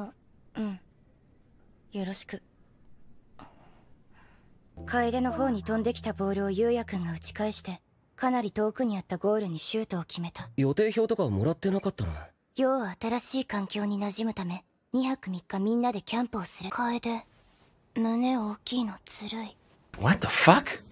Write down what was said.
あうんよろしく楓の方に飛んできたボールを優也くんが打ち返してかなり遠くにあったゴールにシュートを決めた予定表とかもらってなかったな要は新しい環境に馴染むため2泊3日みんなでキャンプをする楓胸大きいのずるい What the fuck?